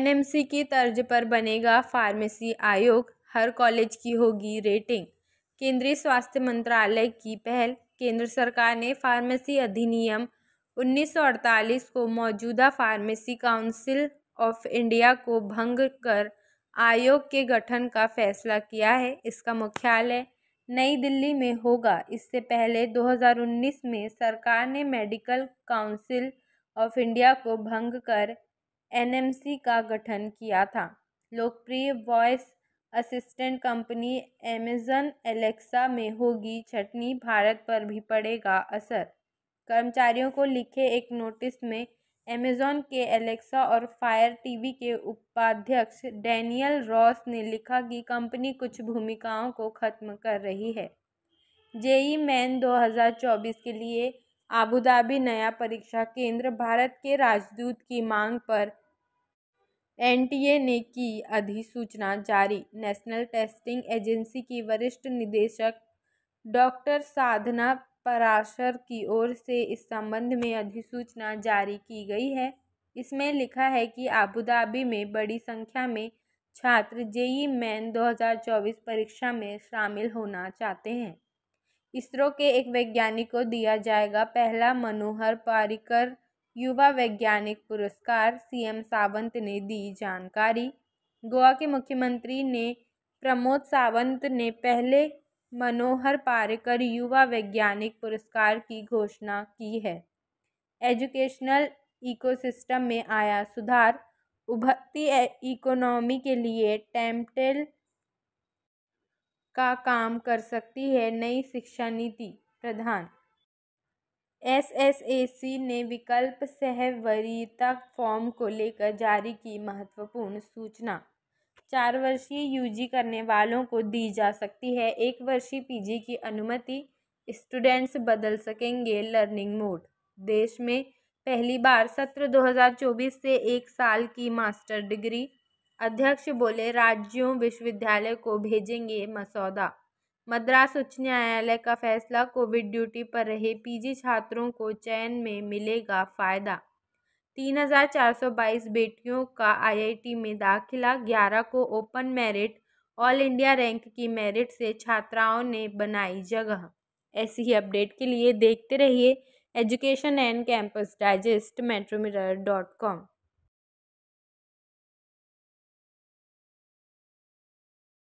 NMC की तर्ज पर बनेगा फार्मेसी आयोग हर कॉलेज की होगी रेटिंग केंद्रीय स्वास्थ्य मंत्रालय की पहल केंद्र सरकार ने फार्मेसी अधिनियम 1948 को मौजूदा फार्मेसी काउंसिल ऑफ इंडिया को भंग कर आयोग के गठन का फैसला किया है इसका मुख्यालय नई दिल्ली में होगा इससे पहले 2019 में सरकार ने मेडिकल काउंसिल ऑफ इंडिया को भंग कर एनएमसी का गठन किया था लोकप्रिय voice assistant company Amazon Alexa में होगी छटनी भारत पर भी पड़ेगा असर कर्मचारियों को लिखे एक नोटिस में अमेजॉन के एलेक्सा और फायर टीवी के उपाध्यक्ष डैनियल रॉस ने लिखा कि कंपनी कुछ भूमिकाओं को खत्म कर रही है जेई मैन 2024 के लिए आबू धाबी नया परीक्षा केंद्र भारत के राजदूत की मांग पर एनटीए ने की अधिसूचना जारी नेशनल टेस्टिंग एजेंसी की वरिष्ठ निदेशक डॉक्टर साधना पराशर की ओर से इस संबंध में अधिसूचना जारी की गई है इसमें लिखा है कि आबूधाबी में बड़ी संख्या में छात्र जेई मैन 2024 परीक्षा में शामिल होना चाहते हैं इसरो के एक वैज्ञानिक को दिया जाएगा पहला मनोहर पारिकर युवा वैज्ञानिक पुरस्कार सीएम सावंत ने दी जानकारी गोवा के मुख्यमंत्री ने प्रमोद सावंत ने पहले मनोहर पारेकर युवा वैज्ञानिक पुरस्कार की घोषणा की है एजुकेशनल इकोसिस्टम में आया सुधार उभरती इकोनॉमी के लिए टेम्पटेल का काम कर सकती है नई शिक्षा नीति प्रधान एस एस ए सी ने विकल्प सह वरीयता फॉर्म को लेकर जारी की महत्वपूर्ण सूचना चार वर्षीय यूजी करने वालों को दी जा सकती है एक वर्षीय पीजी की अनुमति स्टूडेंट्स बदल सकेंगे लर्निंग मोड देश में पहली बार सत्र 2024 से एक साल की मास्टर डिग्री अध्यक्ष बोले राज्यों विश्वविद्यालय को भेजेंगे मसौदा मद्रास उच्च न्यायालय का फैसला कोविड ड्यूटी पर रहे पीजी छात्रों को चयन में मिलेगा फ़ायदा तीन हज़ार चार सौ बाईस बेटियों का आईआईटी में दाखिला ग्यारह को open merit all India rank की मेरिट से छात्राओं ने बनाई जगह ऐसी ही अपडेट के लिए देखते रहिए education and campus digest metrometer dot com